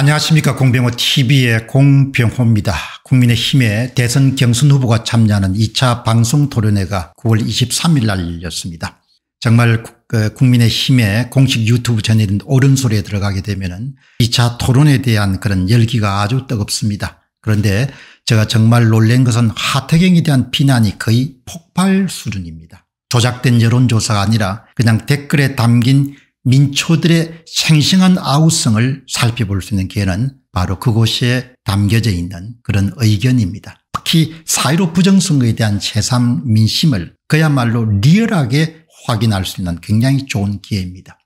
안녕하십니까 공병호 tv의 공병호입니다. 국민의힘의 대선 경선 후보가 참여하는 2차 방송 토론회가 9월 23일 날 열렸습니다. 정말 그 국민의힘의 공식 유튜브 채널인 오른소리에 들어가게 되면 2차 토론에 대한 그런 열기가 아주 뜨겁습니다. 그런데 제가 정말 놀란 것은 하태경에 대한 비난이 거의 폭발 수준입니다. 조작된 여론조사가 아니라 그냥 댓글에 담긴 민초들의 생생한 아우성을 살펴볼 수 있는 기회는 바로 그곳에 담겨져 있는 그런 의견입니다. 특히 사회로 부정선거에 대한 새삼 민심을 그야말로 리얼하게 확인할 수 있는 굉장히 좋은 기회입니다.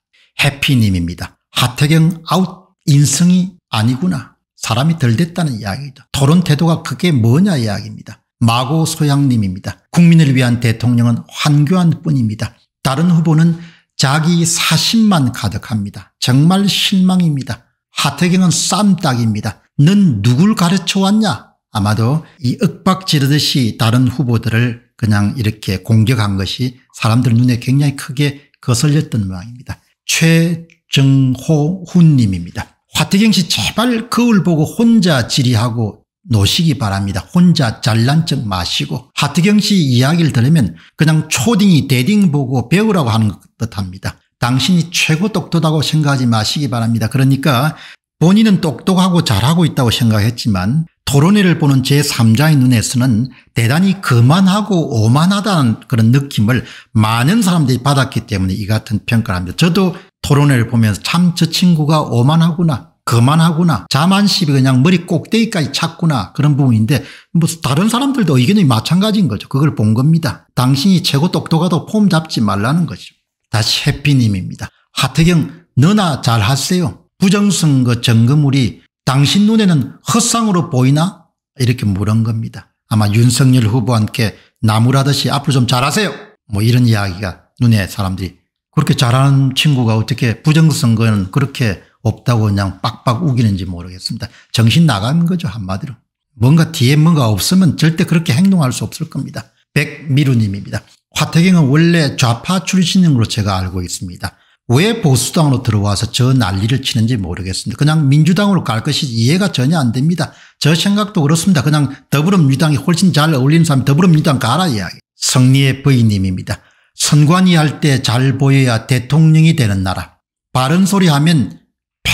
해피님입니다. 하태경 아웃 인성이 아니구나. 사람이 덜 됐다는 이야기다. 토론 태도가 그게 뭐냐 이야기입니다. 마고 소양님입니다. 국민을 위한 대통령은 환교한 뿐입니다. 다른 후보는 자기 사심만 가득합니다. 정말 실망입니다. 하태경은 쌈딱입니다. 넌 누굴 가르쳐왔냐? 아마도 이억박 지르듯이 다른 후보들을 그냥 이렇게 공격한 것이 사람들 눈에 굉장히 크게 거슬렸던 모양입니다. 최정호훈님입니다. 화태경 씨 제발 거울 보고 혼자 질의하고 놓으시기 바랍니다. 혼자 잘난 척 마시고 하트경 씨 이야기를 들으면 그냥 초딩이 대딩 보고 배우라고 하는 듯합니다. 당신이 최고 똑똑하다고 생각하지 마시기 바랍니다. 그러니까 본인은 똑똑하고 잘하고 있다고 생각했지만 토론회를 보는 제3자의 눈에서는 대단히 그만하고 오만하다는 그런 느낌을 많은 사람들이 받았기 때문에 이 같은 평가를 합니다. 저도 토론회를 보면서 참 저 친구가 오만하구나 그만하구나. 자만심이 그냥 머리 꼭대기까지 찼구나. 그런 부분인데 뭐 다른 사람들도 의견이 마찬가지인 거죠. 그걸 본 겁니다. 당신이 최고 똑똑하도 폼 잡지 말라는 거죠. 다시 해피님입니다. 하태경 너나 잘하세요. 부정선거 점검물이 당신 눈에는 헛상으로 보이나? 이렇게 물은 겁니다. 아마 윤석열 후보한테 나무라듯이 앞으로 좀 잘하세요. 뭐 이런 이야기가 눈에 사람들이 그렇게 잘하는 친구가 어떻게 부정선거는 그렇게 없다고 그냥 빡빡 우기는지 모르겠습니다. 정신 나간 거죠 한마디로. 뭔가 뒤에 뭔가 없으면 절대 그렇게 행동할 수 없을 겁니다. 백미루님입니다. 화태경은 원래 좌파 출신인 걸로 제가 알고 있습니다. 왜 보수당으로 들어와서 저 난리를 치는지 모르겠습니다. 그냥 민주당으로 갈 것이 이해가 전혀 안 됩니다. 저 생각도 그렇습니다. 그냥 더불어민주당이 훨씬 잘 어울리는 사람 더불어민주당 가라 이야기. 성리의 부인님입니다. 선관위 할 때 잘 보여야 대통령이 되는 나라. 바른 소리 하면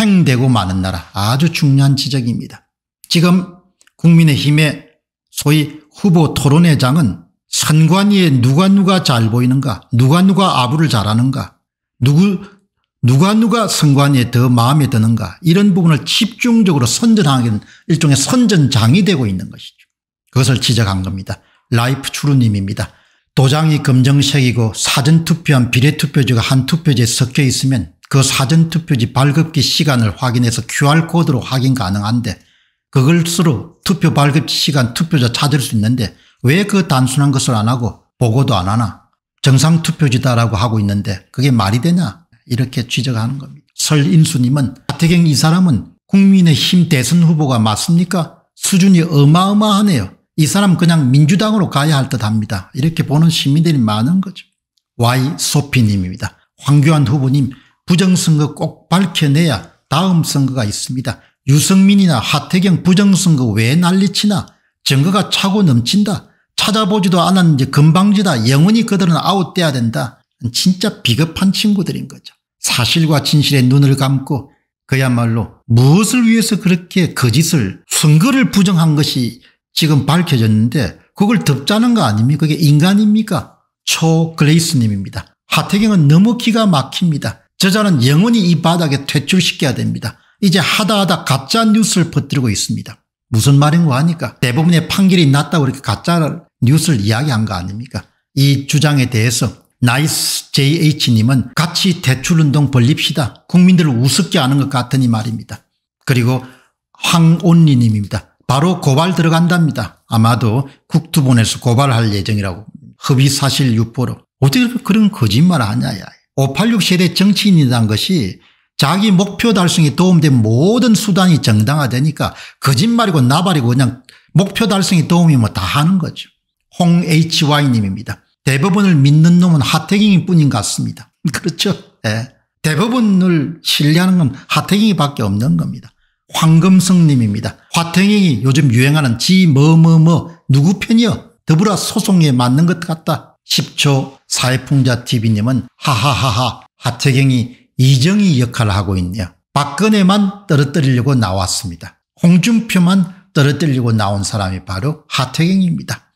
횡되고 많은 나라 아주 중요한 지적입니다. 지금 국민의힘의 소위 후보 토론회장은 선관위에 누가 누가 잘 보이는가 누가 누가 아부를 잘하는가 누구 누가 누가 선관위에 더 마음에 드는가 이런 부분을 집중적으로 선전하는 일종의 선전장이 되고 있는 것이죠. 그것을 지적한 겁니다. 라이프 추루님입니다. 도장이 검정색이고 사전투표한 비례투표지가 한 투표지에 섞여 있으면 그 사전투표지 발급기 시간을 확인해서 QR코드로 확인 가능한데 그걸 쓰러 투표 발급 시간 투표자 찾을 수 있는데 왜 그 단순한 것을 안 하고 보고도 안 하나 정상 투표지다라고 하고 있는데 그게 말이 되냐 이렇게 지적하는 겁니다. 설인수님은 하태경 이 사람은 국민의힘 대선 후보가 맞습니까? 수준이 어마어마하네요. 이 사람 그냥 민주당으로 가야 할 듯합니다. 이렇게 보는 시민들이 많은 거죠. Y 소피님입니다. 황교안 후보님 부정선거 꼭 밝혀내야 다음 선거가 있습니다. 유승민이나 하태경 부정선거 왜 난리치나 증거가 차고 넘친다. 찾아보지도 않았는지 금방지다. 영원히 그들은 아웃돼야 된다. 진짜 비겁한 친구들인 거죠. 사실과 진실에 눈을 감고 그야말로 무엇을 위해서 그렇게 거짓을 선거를 부정한 것이 지금 밝혀졌는데 그걸 덮자는 거 아닙니까? 그게 인간입니까? 초 글레이스님입니다. 하태경은 너무 기가 막힙니다. 저자는 영원히 이 바닥에 퇴출시켜야 됩니다. 이제 하다하다 가짜 뉴스를 퍼뜨리고 있습니다. 무슨 말인고 하니까 대부분의 판결이 났다고 이렇게 가짜 뉴스를 이야기한 거 아닙니까? 이 주장에 대해서 나이스 JH님은 같이 대출운동 벌립시다. 국민들을 우습게 아는것 같으니 말입니다. 그리고 황온리님입니다. 바로 고발 들어간답니다. 아마도 국토본에서 고발할 예정이라고. 허위사실 유포로. 어떻게 그런 거짓말을 하냐 야. 586 세대 정치인이라는 것이 자기 목표 달성에 도움된 모든 수단이 정당화되니까 거짓말이고 나발이고 그냥 목표 달성에 도움이 뭐 다 하는 거죠. 홍HY님입니다. 대법원을 믿는 놈은 하태경이 뿐인 것 같습니다. 그렇죠. 네. 대법원을 신뢰하는 건 하태경이밖에 없는 겁니다. 황금성님입니다. 화태경이 요즘 유행하는 지뭐뭐뭐 뭐 뭐 누구 편이여 더불어 소송에 맞는 것 같다. 10초 사회풍자TV님은 하하하하 하태경이 이정희 역할을 하고 있네요. 박근혜만 떨어뜨리려고 나왔습니다. 홍준표만 떨어뜨리려고 나온 사람이 바로 하태경입니다.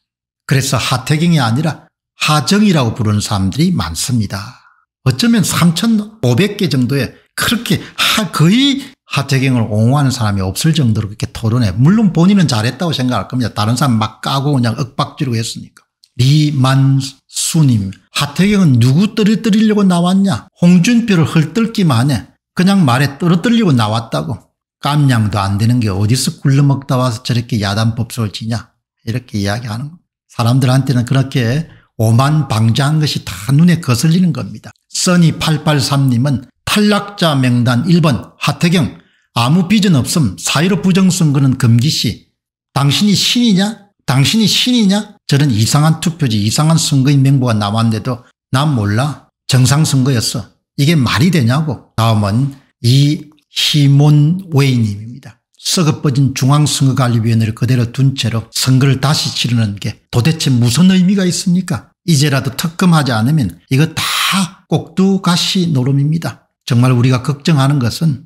그래서 하태경이 아니라 하정이라고 부르는 사람들이 많습니다. 어쩌면 3,500개 정도의 그렇게 하, 거의 하태경을 옹호하는 사람이 없을 정도로 그렇게 토론해. 물론 본인은 잘했다고 생각할 겁니다. 다른 사람 막 까고 그냥 억박지르고 했으니까. 리만수님 하태경은 누구 떨어뜨리려고 나왔냐 홍준표를 헐뜯기만 해 그냥 말에 떨어뜨리려고 나왔다고 깜냥도 안 되는 게 어디서 굴러먹다 와서 저렇게 야단법석을 치냐 이렇게 이야기하는 거 사람들한테는 그렇게 오만방자한 것이 다 눈에 거슬리는 겁니다. 써니883님은 탈락자 명단 1번 하태경 아무 비전 없음 사의로 부정선거는 금기시 당신이 신이냐? 당신이 신이냐? 저런 이상한 투표지 이상한 선거인 명부가 나왔는데도 난 몰라 정상선거였어. 이게 말이 되냐고. 다음은 이 히몬 웨이님입니다. 썩어빠진 중앙선거관리위원회를 그대로 둔 채로 선거를 다시 치르는 게 도대체 무슨 의미가 있습니까? 이제라도 특검하지 않으면 이거 다 꼭두가시 노름입니다. 정말 우리가 걱정하는 것은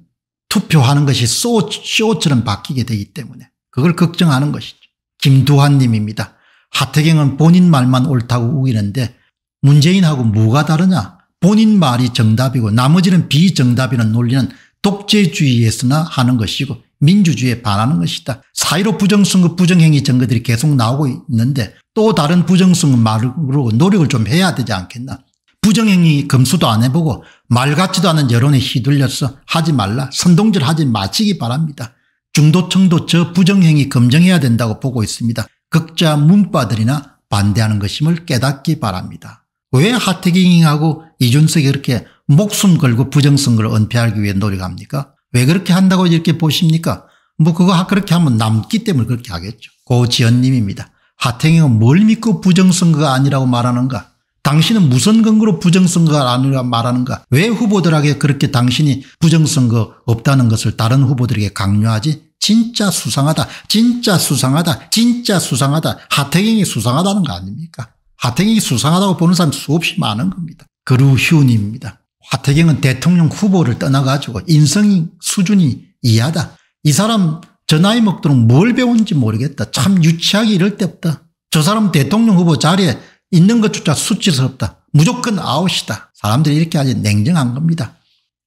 투표하는 것이 쇼, 쇼처럼 바뀌게 되기 때문에 그걸 걱정하는 것이죠. 김두환 님입니다. 하태경은 본인 말만 옳다고 우기는데 문재인하고 뭐가 다르냐 본인 말이 정답이고 나머지는 비정답이라는 논리는 독재주의에서나 하는 것이고 민주주의에 반하는 것이다. 4.15 부정선거 부정행위 증거들이 계속 나오고 있는데 또 다른 부정선거 말로 노력을 좀 해야 되지 않겠나. 부정행위 검수도 안 해보고 말 같지도 않은 여론에 휘둘려서 하지 말라 선동질 하지 마시기 바랍니다. 중도층도 저 부정행위 검증해야 된다고 보고 있습니다. 극자 문파들이나 반대하는 것임을 깨닫기 바랍니다. 왜 하태경하고 이준석이 그렇게 목숨 걸고 부정선거를 은폐하기 위해 노력합니까? 왜 그렇게 한다고 이렇게 보십니까? 뭐 그거 그렇게 하면 남기 때문에 그렇게 하겠죠. 고지연님입니다. 하태경은 뭘 믿고 부정선거가 아니라고 말하는가? 당신은 무슨 근거로 부정선거가 아니라 말하는가? 왜 후보들에게 그렇게 당신이 부정선거 없다는 것을 다른 후보들에게 강요하지 진짜 수상하다. 진짜 수상하다. 진짜 수상하다. 하태경이 수상하다는 거 아닙니까? 하태경이 수상하다고 보는 사람 수없이 많은 겁니다. 그루휴입니다 니 하태경은 대통령 후보를 떠나가지고 인성 이 수준이 이하다. 이 사람 저 나이 먹도록 뭘 배운지 모르겠다. 참 유치하게 이럴 때 없다. 저 사람 대통령 후보 자리에 있는 것조차 수치스럽다. 무조건 아웃이다. 사람들이 이렇게 아주 냉정한 겁니다.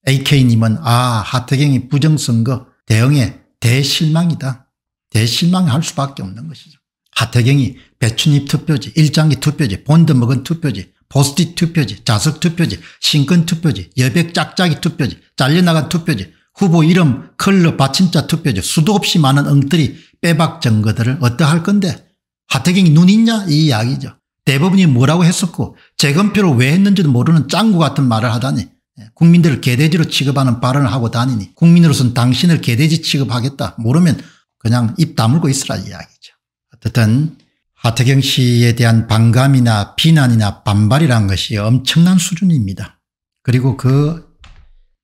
AK님은 아 하태경이 부정선거 대응에 대실망이다. 대실망할 수밖에 없는 것이죠. 하태경이 배춘잎 투표지, 일장기 투표지, 본드 먹은 투표지, 보스트 투표지, 자석 투표지, 신근 투표지, 여백 짝짝이 투표지, 잘려나간 투표지, 후보 이름, 컬러, 받침자 투표지, 수도 없이 많은 엉터리 빼박 증거들을 어떠할 건데 하태경이 눈 있냐 이 이야기죠. 대부분이 뭐라고 했었고 재검표를 왜 했는지도 모르는 짱구 같은 말을 하다니 국민들을 개돼지로 취급하는 발언을 하고 다니니 국민으로선 당신을 개돼지 취급하겠다 모르면 그냥 입 다물고 있으라 이야기죠. 어쨌든 하태경 씨에 대한 반감이나 비난이나 반발이란 것이 엄청난 수준입니다. 그리고 그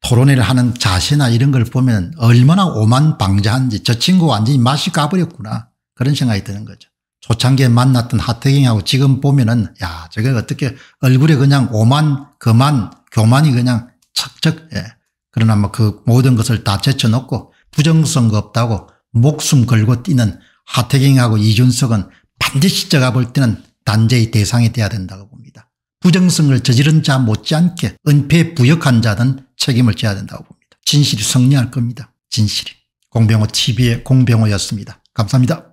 토론회를 하는 자세나 이런 걸 보면 얼마나 오만방자한지 저 친구 완전히 맛이 까버렸구나 그런 생각이 드는 거죠. 초창기에 만났던 하태경하고 지금 보면 은야 저게 어떻게 얼굴에 그냥 오만, 그만 교만이 그냥 착적, 예. 그러나 뭐 그 모든 것을 다 제쳐놓고 부정선거 없다고 목숨 걸고 뛰는 하태경하고 이준석은 반드시 제가 볼 때는 단죄의 대상이 돼야 된다고 봅니다. 부정성을 저지른 자 못지않게 은폐 부역한 자든 책임을 져야 된다고 봅니다. 진실이 성리할 겁니다. 진실이. 공병호 TV의 공병호였습니다. 감사합니다.